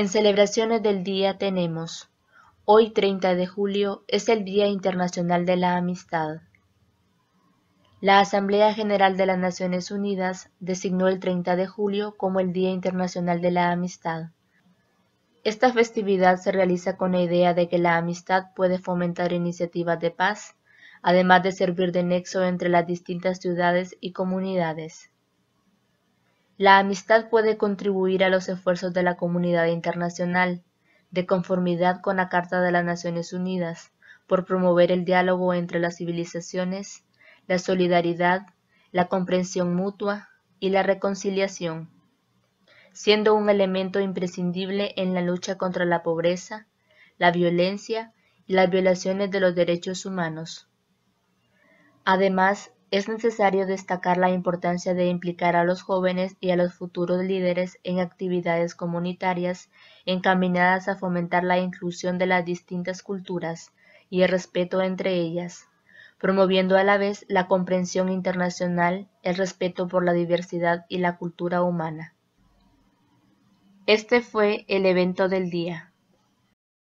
En celebraciones del día tenemos, hoy 30 de julio es el Día Internacional de la Amistad. La Asamblea General de las Naciones Unidas designó el 30 de julio como el Día Internacional de la Amistad. Esta festividad se realiza con la idea de que la amistad puede fomentar iniciativas de paz, además de servir de nexo entre las distintas ciudades y comunidades. La amistad puede contribuir a los esfuerzos de la comunidad internacional, de conformidad con la Carta de las Naciones Unidas, por promover el diálogo entre las civilizaciones, la solidaridad, la comprensión mutua y la reconciliación, siendo un elemento imprescindible en la lucha contra la pobreza, la violencia y las violaciones de los derechos humanos. Además, es necesario destacar la importancia de implicar a los jóvenes y a los futuros líderes en actividades comunitarias encaminadas a fomentar la inclusión de las distintas culturas y el respeto entre ellas, promoviendo a la vez la comprensión internacional, el respeto por la diversidad y la cultura humana. Este fue el evento del día.